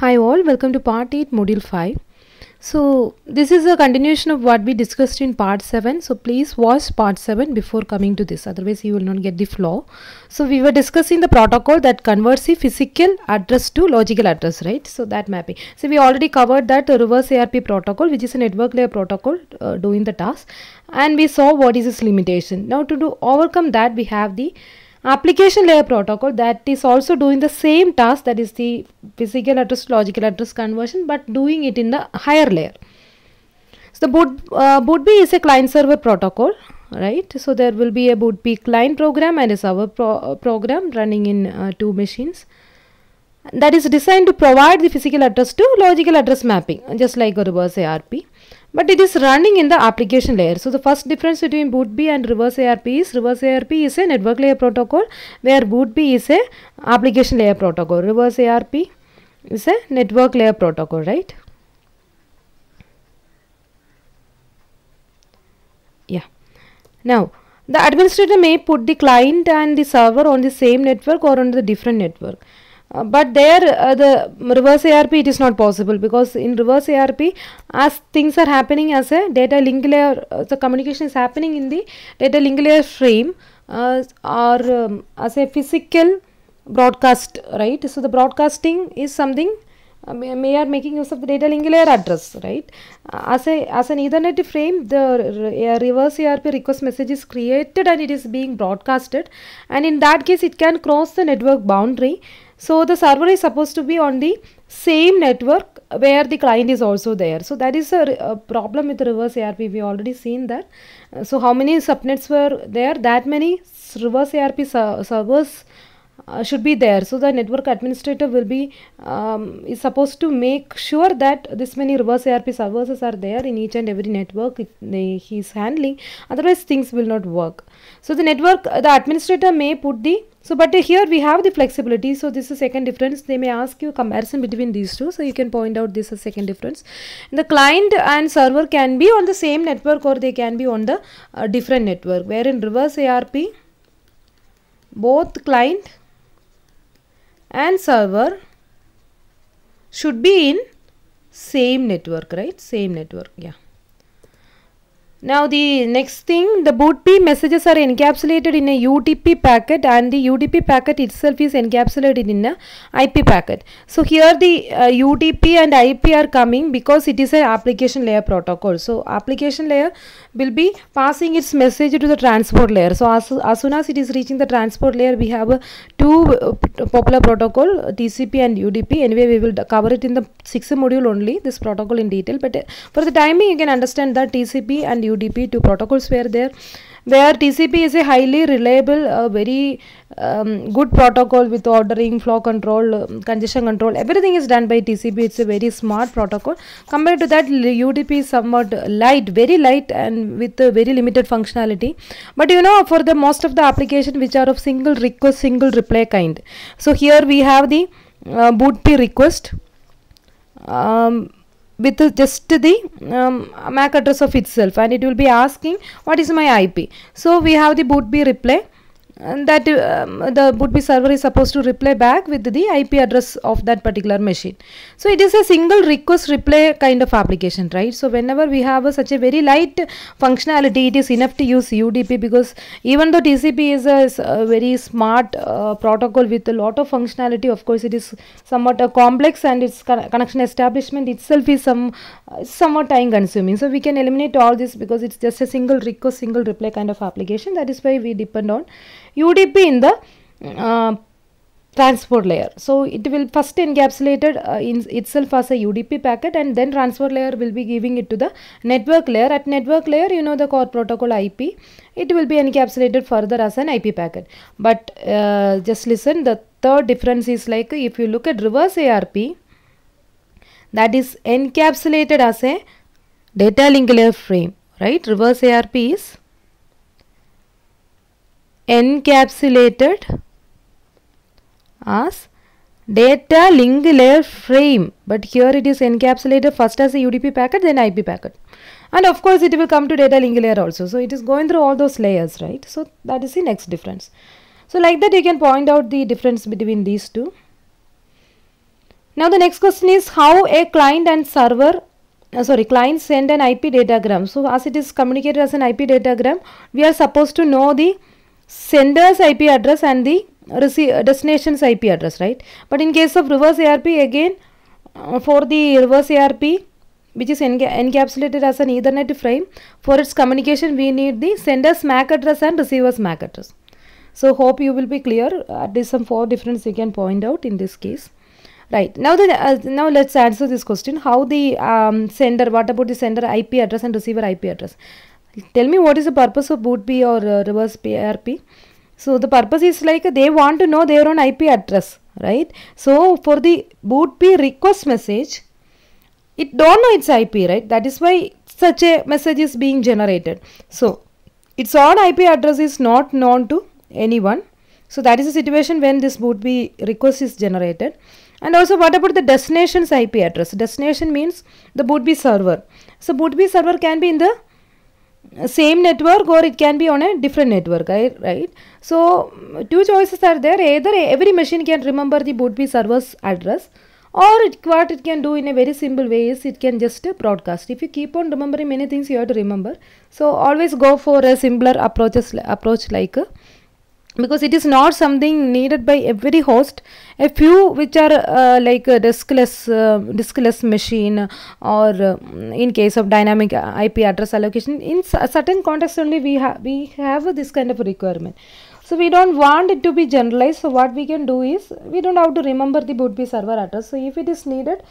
Hi all, welcome to part 8 module 5. So this is a continuation of what we discussed in part 7. So please watch part 7 before coming to this otherwise you will not get the flow. So we were discussing the protocol that converts the physical address to logical address right. So that mapping. So we already covered that reverse ARP protocol which is a network layer protocol uh, doing the task and we saw what is its limitation. Now to do overcome that we have the application layer protocol that is also doing the same task that is the physical address to logical address conversion but doing it in the higher layer. So the boot, uh, BootB is a client server protocol right so there will be a BootB client program and a server pro uh, program running in uh, two machines that is designed to provide the physical address to logical address mapping just like a reverse ARP but it is running in the application layer. So the first difference between BootB and reverse ARP is reverse ARP is a network layer protocol where BootB is a application layer protocol. Reverse ARP is a network layer protocol, right? Yeah. Now, the administrator may put the client and the server on the same network or on the different network. Uh, but there uh, the reverse ARP it is not possible because in reverse ARP as things are happening as a data link layer uh, the communication is happening in the data link layer frame uh, or um, as a physical broadcast right so the broadcasting is something uh, may are making use of the data link layer address right uh, as a as an ethernet frame the reverse ARP request message is created and it is being broadcasted and in that case it can cross the network boundary so the server is supposed to be on the same network where the client is also there. So that is a, a problem with reverse ARP. We already seen that. Uh, so how many subnets were there? That many reverse ARP servers uh, should be there. So the network administrator will be um, is supposed to make sure that this many reverse ARP services are there in each and every network it, they, he's handling. Otherwise things will not work. So the network, uh, the administrator may put the, so but here we have the flexibility. So this is second difference. They may ask you comparison between these two. So you can point out this is second difference. the client and server can be on the same network or they can be on the uh, different network. Where in reverse ARP, both client and server should be in same network, right? Same network, yeah. Now the next thing, the BootP messages are encapsulated in a UDP packet and the UDP packet itself is encapsulated in a IP packet. So here the uh, UDP and IP are coming because it is an application layer protocol. So application layer will be passing its message to the transport layer. So as, as soon as it is reaching the transport layer, we have two uh, popular protocol, TCP and UDP. Anyway, we will cover it in the sixth module only, this protocol in detail. But uh, for the timing, you can understand that TCP and UDP, two protocols were there. Where TCP is a highly reliable, uh, very um, good protocol with ordering, flow control, um, congestion control. Everything is done by TCP. It's a very smart protocol. Compared to that, UDP is somewhat light, very light and with a very limited functionality. But you know, for the most of the application which are of single request, single reply kind. So here we have the uh, request. Um, with just the um, MAC address of itself and it will be asking what is my IP. So we have the boot B reply and that um, the BootP server is supposed to reply back with the IP address of that particular machine. So it is a single request reply kind of application, right? So whenever we have a, such a very light functionality, it is enough to use UDP because even though TCP is a, is a very smart uh, protocol with a lot of functionality, of course it is somewhat a complex and its con connection establishment itself is some uh, somewhat time consuming. So we can eliminate all this because it's just a single request, single reply kind of application. That is why we depend on UDP in the uh, transport layer. So it will first encapsulated uh, in itself as a UDP packet and then transport layer will be giving it to the network layer. At network layer, you know the core protocol IP, it will be encapsulated further as an IP packet. But uh, just listen, the third difference is like if you look at reverse ARP, that is encapsulated as a data link layer frame, right? Reverse ARP is encapsulated as data link layer frame but here it is encapsulated first as a UDP packet then IP packet and of course it will come to data link layer also so it is going through all those layers right so that is the next difference so like that you can point out the difference between these two now the next question is how a client and server uh, sorry client send an IP datagram so as it is communicated as an IP datagram we are supposed to know the sender's IP address and the uh, destination's IP address, right? But in case of reverse ARP, again, uh, for the reverse ARP, which is enca encapsulated as an Ethernet frame, for its communication, we need the sender's MAC address and receiver's MAC address. So, hope you will be clear. At least some four difference you can point out in this case. Right. Now, the, uh, now let's answer this question. How the um, sender, what about the sender IP address and receiver IP address? tell me what is the purpose of boot B or uh, reverse PRP. So the purpose is like they want to know their own IP address, right? So for the boot P request message, it don't know its IP, right? That is why such a message is being generated. So its own IP address is not known to anyone. So that is the situation when this boot B request is generated. And also what about the destination's IP address? Destination means the boot B server. So boot B server can be in the same network or it can be on a different network right so two choices are there either every machine can remember the bootp server's address or it, what it can do in a very simple way is it can just broadcast if you keep on remembering many things you have to remember so always go for a simpler approaches approach like because it is not something needed by every host a few which are uh, like a diskless uh, diskless machine or uh, in case of dynamic uh, ip address allocation in certain context only we have we have this kind of requirement so we don't want it to be generalized so what we can do is we don't have to remember the bootp server address so if it is needed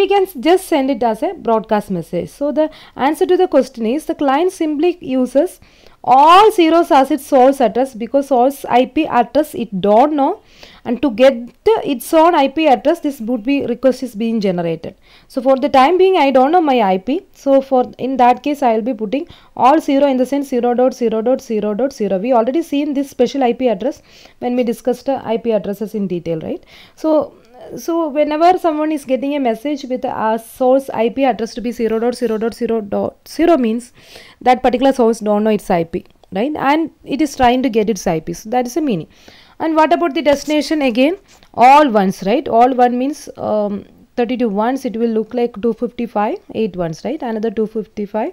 we can just send it as a broadcast message so the answer to the question is the client simply uses all zeros as its source address because source IP address it don't know and to get its own IP address this would be request is being generated. So for the time being I don't know my IP so for in that case I will be putting all 0 in the sense 0 dot 0 dot 0 dot 0 we already seen this special IP address when we discussed IP addresses in detail right. So so whenever someone is getting a message with a source IP address to be 0 .0, .0, .0 means that particular source don't know its IP, right? And it is trying to get its IP. So that is the meaning. And what about the destination again? All ones, right? All one means um, 32 ones. It will look like 255, 8 ones, right? Another 255,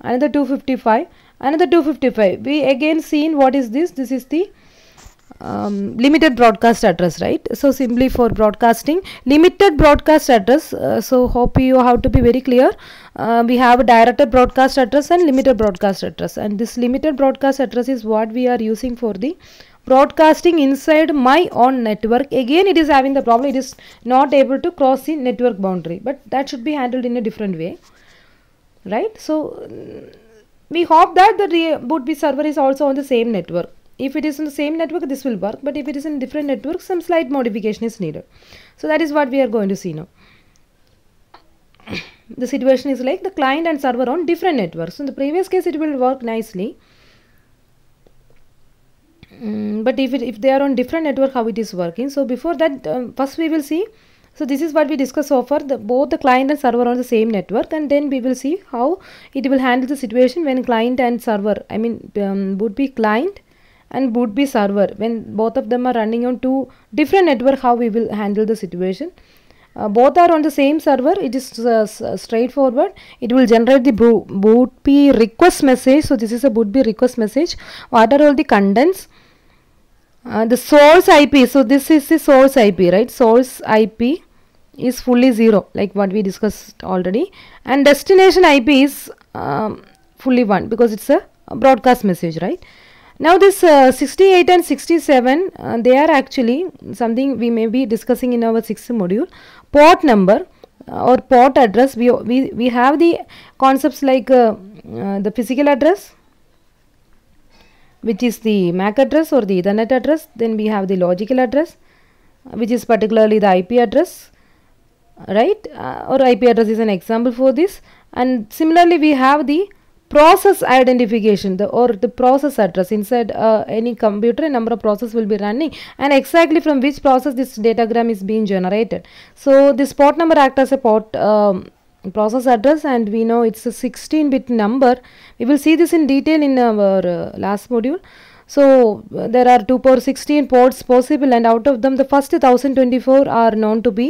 another 255, another 255. We again seen what is this? This is the um, limited broadcast address right so simply for broadcasting limited broadcast address uh, so hope you have to be very clear uh, we have directed broadcast address and limited broadcast address and this limited broadcast address is what we are using for the broadcasting inside my own network again it is having the problem it is not able to cross the network boundary but that should be handled in a different way right so we hope that the boot b server is also on the same network if it is in the same network this will work but if it is in different network some slight modification is needed so that is what we are going to see now the situation is like the client and server on different networks in the previous case it will work nicely mm, but if, it, if they are on different network how it is working so before that um, first we will see so this is what we discussed so far the, both the client and server on the same network and then we will see how it will handle the situation when client and server i mean um, would be client and bootb server when both of them are running on two different network how we will handle the situation uh, both are on the same server it is uh, uh straightforward it will generate the boot bootp request message so this is a bootb request message what are all the contents uh, the source ip so this is the source ip right source ip is fully zero like what we discussed already and destination ip is um, fully one because it's a broadcast message right now this uh, 68 and 67, uh, they are actually something we may be discussing in our sixth module. Port number uh, or port address, we, we, we have the concepts like uh, uh, the physical address, which is the MAC address or the Ethernet address. Then we have the logical address, which is particularly the IP address, right? or IP address is an example for this. And similarly, we have the process identification the or the process address inside uh, any computer a number of process will be running and exactly from which process this datagram is being generated so this port number acts as a port um, process address and we know it's a 16 bit number we will see this in detail in our uh, last module so uh, there are 2 power 16 ports possible and out of them the first 1024 are known to be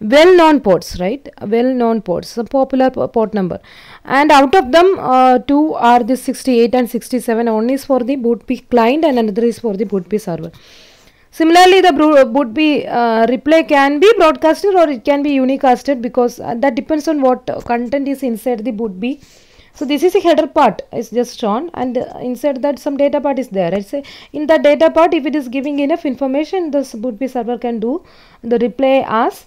well known ports, right? Well known ports, a popular port number. And out of them uh, 2 are the 68 and 67 one is for the BootP client and another is for the BootP server. Similarly, the BootP uh, replay can be broadcasted or it can be unicasted because uh, that depends on what content is inside the BootP so this is a header part is just shown and inside that some data part is there. I say, in that data part if it is giving enough information the bootp server can do the reply as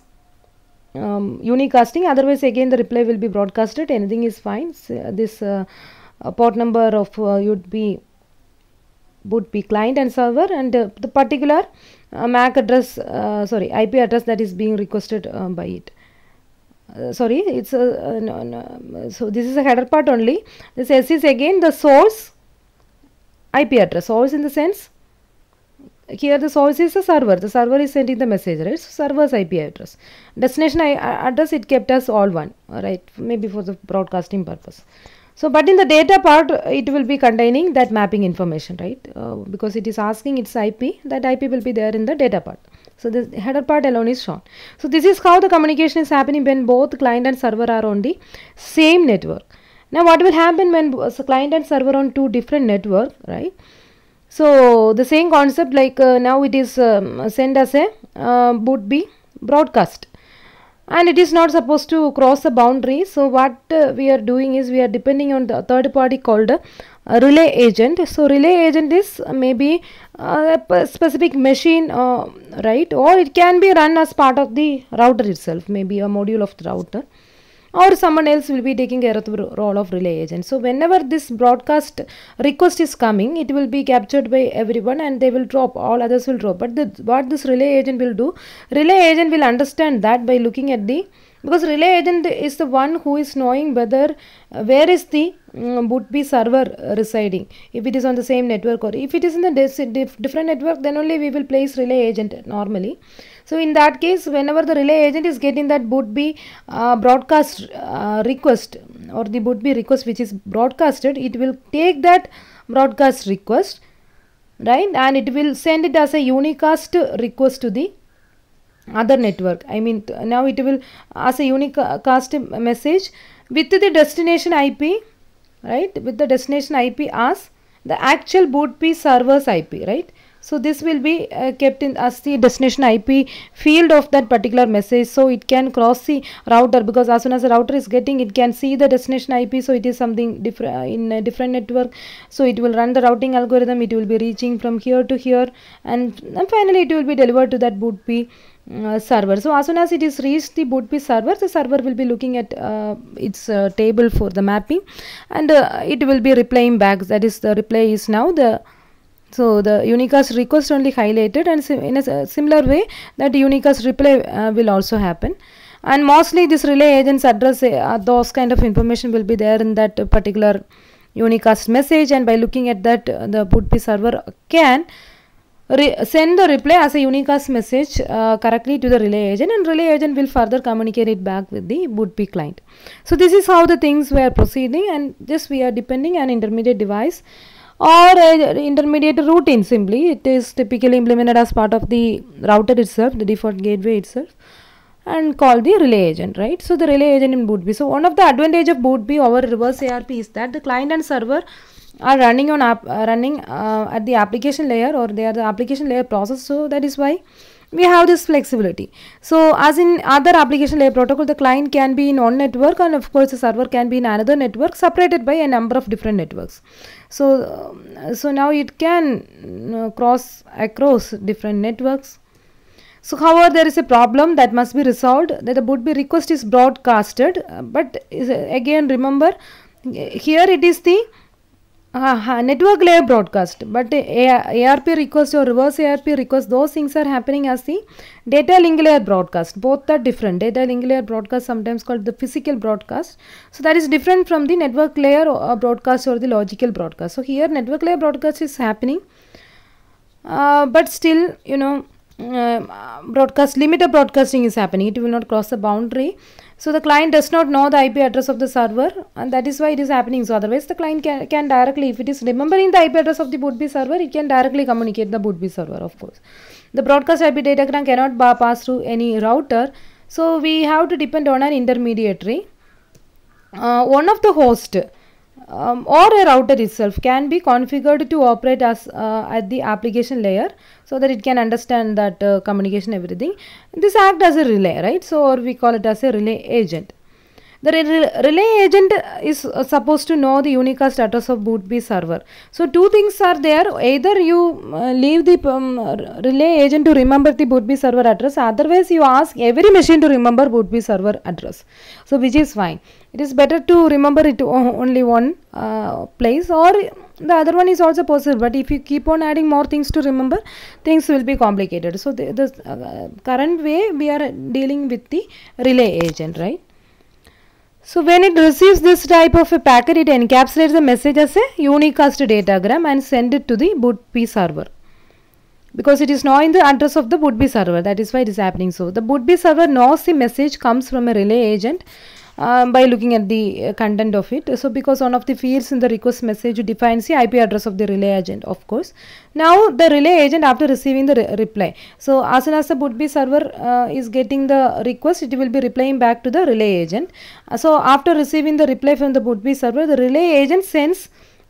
um, unicasting otherwise again the reply will be broadcasted anything is fine. So this uh, uh, port number of uh, would be would be client and server and uh, the particular uh, MAC address uh, sorry IP address that is being requested uh, by it uh, sorry it's a uh, no, no. Um, uh, so this is a header part only this s is again the source ip address source in the sense here the source is the server the server is sending the message right so server's ip address destination I, uh, address it kept as all one right? maybe for the broadcasting purpose so but in the data part it will be containing that mapping information right uh, because it is asking its ip that ip will be there in the data part so this header part alone is shown. So this is how the communication is happening when both client and server are on the same network. Now what will happen when client and server on two different network, right? So the same concept like uh, now it is um, as a uh, would be broadcast and it is not supposed to cross the boundary so what uh, we are doing is we are depending on the third party called a relay agent so relay agent is maybe a specific machine uh, right or it can be run as part of the router itself maybe a module of the router or someone else will be taking care of the role of relay agent so whenever this broadcast request is coming it will be captured by everyone and they will drop all others will drop but the, what this relay agent will do relay agent will understand that by looking at the because relay agent is the one who is knowing whether uh, where is the um, would be server uh, residing if it is on the same network or if it is in the different network then only we will place relay agent normally so in that case whenever the relay agent is getting that would be uh, broadcast uh, request or the would be request which is broadcasted it will take that broadcast request right and it will send it as a unicast request to the other network i mean now it will as a unique uh, custom message with the destination ip right with the destination ip as the actual boot p server's ip right so this will be uh, kept in as the destination IP field of that particular message so it can cross the router because as soon as the router is getting it can see the destination IP so it is something different uh, in a different network so it will run the routing algorithm it will be reaching from here to here and, and finally it will be delivered to that boot P uh, server. So as soon as it is reached the boot P server, the server will be looking at uh, its uh, table for the mapping and uh, it will be replaying back. That is the replay is now the so the unicast request only highlighted and in a similar way that unicast reply uh, will also happen and mostly this relay agent's address uh, those kind of information will be there in that particular unicast message and by looking at that uh, the bootp server can send the reply as a unicast message uh, correctly to the relay agent and relay agent will further communicate it back with the BootP client. So this is how the things were proceeding and just we are depending on intermediate device or uh, intermediate routine simply. It is typically implemented as part of the router itself, the default gateway itself and call the relay agent, right? So, the relay agent in BootB. So, one of the advantage of BootB over reverse ARP is that the client and server are running on app, uh, running uh, at the application layer or they are the application layer process. So, that is why we have this flexibility. So as in other application layer protocol, the client can be in one network and of course the server can be in another network separated by a number of different networks. So, um, so now it can uh, cross across different networks. So, however, there is a problem that must be resolved that the Budby request is broadcasted, uh, but uh, again remember here it is the uh, network layer broadcast but arp request or reverse arp request those things are happening as the data link layer broadcast both are different data link layer broadcast sometimes called the physical broadcast so that is different from the network layer uh, broadcast or the logical broadcast so here network layer broadcast is happening uh, but still you know um, uh, broadcast limit broadcasting is happening it will not cross the boundary so the client does not know the IP address of the server and that is why it is happening. So otherwise the client can, can directly, if it is remembering the IP address of the bootB server, it can directly communicate the bootB server of course. The broadcast IP datagram cannot pass through any router. So we have to depend on an intermediary. Uh, one of the host um, or a router itself can be configured to operate as uh, at the application layer so that it can understand that uh, communication everything this act as a relay right so or we call it as a relay agent the relay agent is supposed to know the unicast status of boot B server. So two things are there. Either you uh, leave the um, relay agent to remember the boot B server address. Otherwise you ask every machine to remember boot B server address. So which is fine. It is better to remember it only one uh, place or the other one is also possible but if you keep on adding more things to remember things will be complicated so the, the uh, current way we are dealing with the relay agent right so when it receives this type of a packet, it encapsulates the message as a unicast datagram and send it to the BootP server. Because it is knowing the address of the bootp server, that is why it is happening so. The bootp server knows the message comes from a relay agent um, by looking at the uh, content of it. So because one of the fields in the request message defines the IP address of the relay agent of course. Now the relay agent after receiving the re reply. So as soon as the bootb server uh, is getting the request it will be replying back to the relay agent. Uh, so after receiving the reply from the bootb server the relay agent sends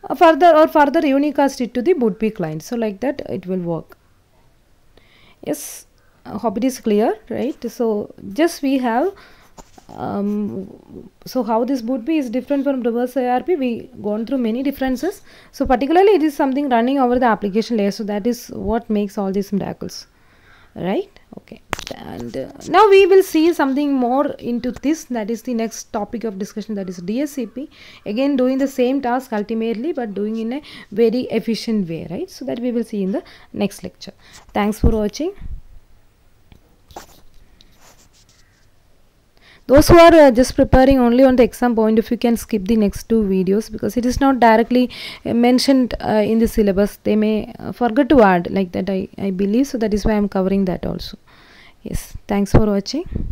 uh, further or further unicast it to the bootp client. So like that it will work. Yes, I hope it is clear, right? So just we have um, so how this would be is different from reverse ARP. We gone through many differences. So particularly it is something running over the application layer. So that is what makes all these miracles, right? Okay. And uh, now we will see something more into this. That is the next topic of discussion. That is DSCP. Again, doing the same task ultimately, but doing in a very efficient way, right? So that we will see in the next lecture. Thanks for watching. those who are uh, just preparing only on the exam point if you can skip the next two videos because it is not directly uh, mentioned uh, in the syllabus they may uh, forget to add like that I, I believe so that is why I am covering that also yes thanks for watching